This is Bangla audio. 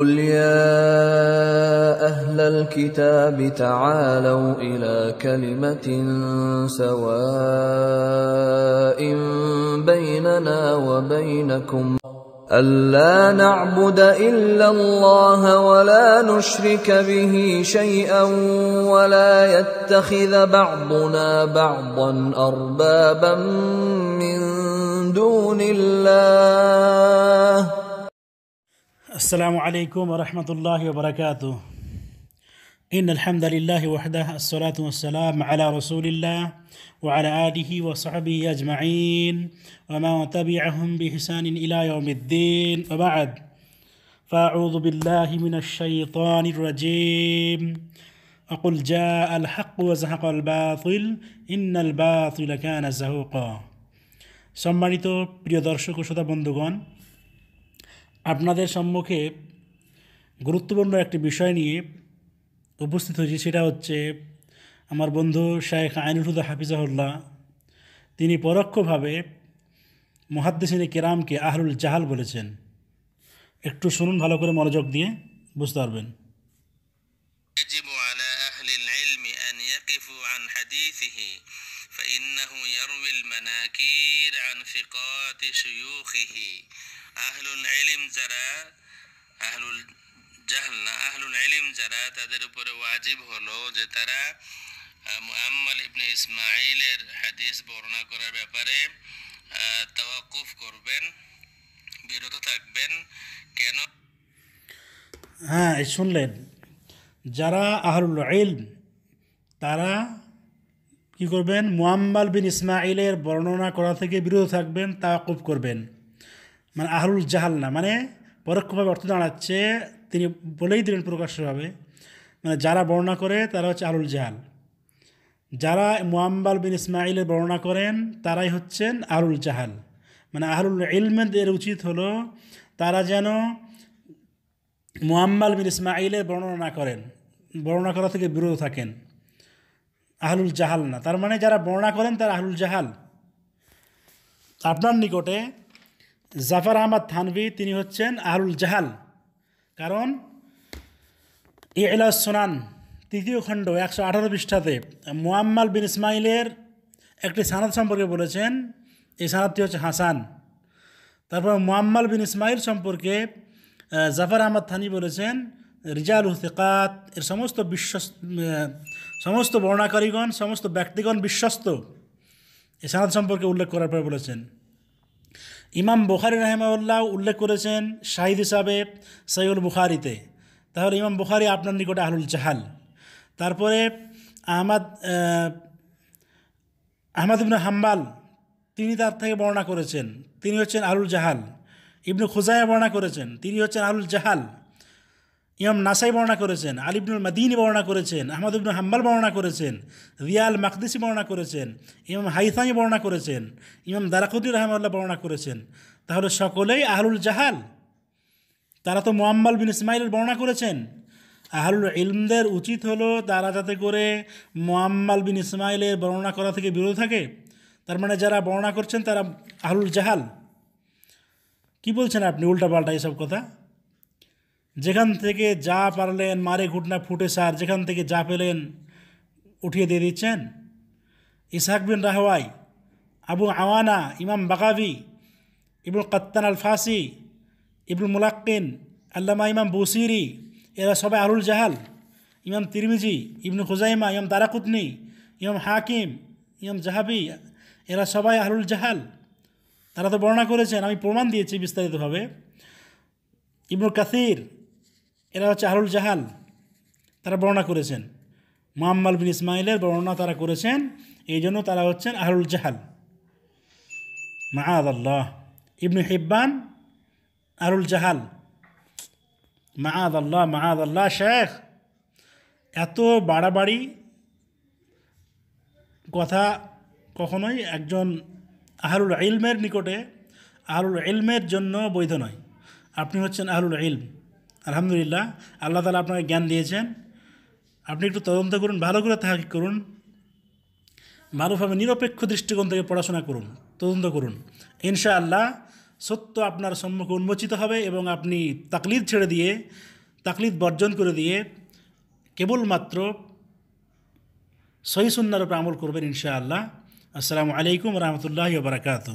قل يا أهل الكتاب تعالوا إلى كلمة سواء بيننا وبينكم ألا نعبد إلا الله ولا نشرك به شيئا ولا يتخذ بعضنا بعضا أربابا من دون الله السلام عليكم ورحمة الله وبركاته إن الحمد لله وحده الصلاة والسلام على رسول الله وعلى آله وصحبه أجمعين وما تبعهم بإحسان إلى يوم الدين وبعد فأعوذ بالله من الشيطان الرجيم أقول جاء الحق وزهق الباطل إن الباطل كان زهوقا সম্মানিত প্রিয় দর্শক ও শ্রোতা বন্ধুগণ আপনাদের সম্মুখে গুরুত্বপূর্ণ একটি বিষয় নিয়ে উপস্থিত হয়েছি সেটা হচ্ছে আমার বন্ধু শায়েখ আইনুল হুদা হাফিজাহুল্লাহ তিনি পরোক্ষভাবে মহাদ্দেসিনী কেরামকে আহরুল জাহাল বলেছেন একটু শুনুন ভালো করে মনোযোগ দিয়ে বুঝতে পারবেন فإنه يروي المناكير عن ثقات شيوخه আহলুল এলিম যারা আহলুল জাহাল না আহলুল এলিম যারা তাদের উপরে ওয়াজিব হলো যে তারা মুআম্মাল ইবনে ইসমাইলের হাদিস বর্ণনা করার ব্যাপারে তাওয়াকুফ করবেন বিরত থাকবেন কেন হ্যাঁ শুনলেন যারা আহলুল ইলম তারা কি করবেন মুআম্মাল বিন ইসমাইলের বর্ণনা করা থেকে বিরত থাকবেন তাওয়াকুফ করবেন মানে আহরুল জাহাল না মানে পরোক্ষভাবে অর্থ দাঁড়াচ্ছে তিনি বলেই দিলেন প্রকাশ্যভাবে মানে যারা বর্ণনা করে তারা হচ্ছে আহরুল জাহাল যারা মোয়াম্বাল বিন ইসমাইলের বর্ণনা করেন তারাই হচ্ছেন আহরুল জাহাল মানে আহরুল ইলমেদের উচিত হলো তারা যেন মোয়াম্বাল বিন ইসমাইলের বর্ণনা না করেন বর্ণনা করা থেকে বিরত থাকেন আহলুল জাহাল না তার মানে যারা বর্ণনা করেন তারা আহরুল জাহাল আপনার নিকটে জাফর আহমদ থানভি তিনি হচ্ছেন আহরুল জাহাল কারণ ইলা সোনান তৃতীয় খণ্ড একশো আঠারো পৃষ্ঠাতে মোয়াম্মাল বিন ইসমাইলের একটি সানাদ সম্পর্কে বলেছেন এই সানাদটি হচ্ছে হাসান তারপর মোয়াম্মাল বিন ইসমাইল সম্পর্কে জাফর আহমদ থানি বলেছেন রিজাল হুসেকাত এর সমস্ত বিশ্বস্ত সমস্ত বর্ণাকারীগণ সমস্ত ব্যক্তিগণ বিশ্বস্ত এই সানাদ সম্পর্কে উল্লেখ করার পরে বলেছেন ইমাম বুখারি রহমাউল্লাহ উল্লেখ করেছেন শাহিদ হিসাবে সৈয়ুল বুখারিতে তাহলে ইমাম বুখারি আপনার নিকটে আহুল জাহাল তারপরে আহমাদ আহমদ ইবনু হাম্বাল তিনি তার থেকে বর্ণনা করেছেন তিনি হচ্ছেন আহলুল জাহাল ইবনু খুজাইয়া বর্ণনা করেছেন তিনি হচ্ছেন আলুল জাহাল ইমাম নাসাই বর্ণনা করেছেন আলিবনুল মাদিনী বর্ণনা করেছেন আহমদ ইবনুল হাম্বাল বর্ণনা করেছেন রিয়াল মাকদিসি বর্ণনা করেছেন ইমাম হাইথানি বর্ণনা করেছেন ইমাম দারাকুদ্দিন রহমাল্লাহ বর্ণনা করেছেন তাহলে সকলেই আহলুল জাহাল তারা তো মোয়াম্মাল বিন ইসমাইলের বর্ণনা করেছেন আহলুল ইলমদের উচিত হলো তারা যাতে করে মোয়াম্মাল বিন ইসমাইলের বর্ণনা করা থেকে বিরত থাকে তার মানে যারা বর্ণনা করছেন তারা আহলুল জাহাল কি বলছেন আপনি উল্টাপাল্টা এসব কথা যেখান থেকে যা পারলেন মারে ঘুটনা ফুটে সার যেখান থেকে যা পেলেন উঠিয়ে দিয়ে দিচ্ছেন ইসাহাক বিন রাহওয়াই আবু আওয়ানা ইমাম বাগাবি ইবুল কাত্তান আল ফাসি ইবুল মুলাক্কিন আল্লামা ইমাম বসিরি এরা সবাই আলুল জাহাল ইমাম তিরমিজি ইবনু খুজাইমা ইমাম দারাকুতনি ইমাম হাকিম ইমাম জাহাবি এরা সবাই আহলুল জাহাল তারা তো বর্ণনা করেছেন আমি প্রমাণ দিয়েছি বিস্তারিতভাবে ইবনুল কাসির এরা হচ্ছে আহরুল জাহাল তারা বর্ণনা করেছেন মোহাম্মাল বিন ইসমাইলের বর্ণনা তারা করেছেন এই জন্য তারা হচ্ছেন আহরুল জাহাল মাহাদ আল্লাহ ইবনু হিব্বান আরুল জাহাল মাহাদ আল্লাহ মাহাদ আল্লাহ শেখ এত বাড়াবাড়ি কথা কখনোই একজন আহরুল ইলমের নিকটে আহরুল ইলমের জন্য বৈধ নয় আপনি হচ্ছেন আহরুল ইলম আলহামদুলিল্লাহ আল্লাহ তালা আপনাকে জ্ঞান দিয়েছেন আপনি একটু তদন্ত করুন ভালো করে থাকি করুন ভালোভাবে নিরপেক্ষ দৃষ্টিকোণ থেকে পড়াশোনা করুন তদন্ত করুন ইনশাআল্লাহ সত্য আপনার সম্মুখে উন্মোচিত হবে এবং আপনি তাকলিদ ছেড়ে দিয়ে তাকলিদ বর্জন করে দিয়ে কেবলমাত্র সহিসুন্নার উপরে আমল করবেন ইনশাআল্লাহ আসসালামু আলাইকুম রহমতুল্লাহ বারাকাতু